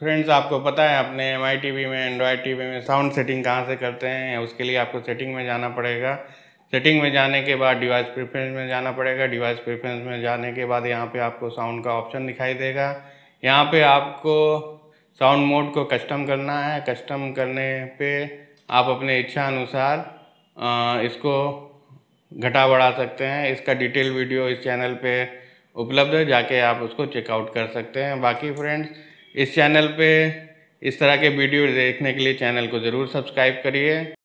friends आपको पता है अपने एम आई टी में एंड्रॉयड टी में साउंड सेटिंग कहाँ से करते हैं उसके लिए आपको सेटिंग में जाना पड़ेगा सेटिंग में जाने के बाद डिवाइस प्रेफरेंस में जाना पड़ेगा डिवाइस प्रेफरेंस में जाने के बाद यहाँ पे आपको साउंड का ऑप्शन दिखाई देगा यहाँ पे आपको साउंड मोड को कस्टम करना है कस्टम करने पे आप अपने इच्छा अनुसार इसको घटा बढ़ा सकते हैं इसका डिटेल वीडियो इस चैनल पे उपलब्ध है जाके आप उसको चेकआउट कर सकते हैं बाकी फ्रेंड्स इस चैनल पे इस तरह के वीडियो देखने के लिए चैनल को ज़रूर सब्सक्राइब करिए